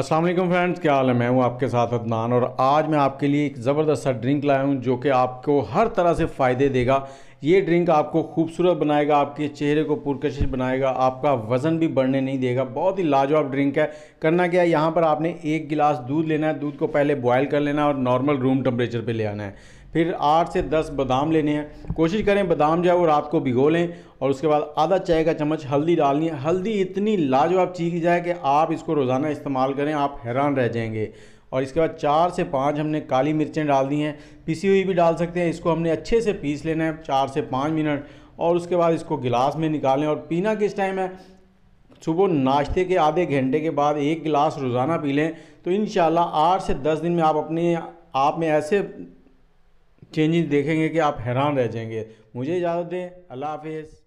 Aslam friends क्या हाल है मैं हूँ आपके साथ अदनान और आज मैं आपके लिए एक ज़बरदस्त सा ड्रिंक लाया हूँ जो कि आपको हर तरह से फ़ायदे देगा ये ड्रिंक आपको खूबसूरत बनाएगा आपके चेहरे को पुरकशिश बनाएगा आपका वज़न भी बढ़ने नहीं देगा बहुत ही लाजवाब ड्रिंक है करना क्या है यहाँ पर आपने एक गिलास दूध लेना है दूध को पहले बॉयल कर लेना है और नॉर्मल रूम टेम्परेचर पर ले आना है फिर आठ से दस बादाम लेने हैं कोशिश करें बादाम जो है वो रात को भिगो लें और उसके बाद आधा चाय का चम्मच हल्दी डालनी है हल्दी इतनी लाजवाब चीज़ जाए कि आप इसको रोज़ाना इस्तेमाल करें आप हैरान रह जाएंगे और इसके बाद चार से पाँच हमने काली मिर्चें डाल दी हैं पिसी हुई भी डाल सकते हैं इसको हमने अच्छे से पीस लेना है चार से पाँच मिनट और उसके बाद इसको गिलास में निकालें और पीना किस टाइम है सुबह नाश्ते के आधे घंटे के बाद एक गिलास रोज़ाना पी लें तो इन आठ से दस दिन में आप अपने आप में ऐसे चेंजेस देखेंगे कि आप हैरान रह जाएंगे मुझे इजाज़त दें अल्लाह हाफिज़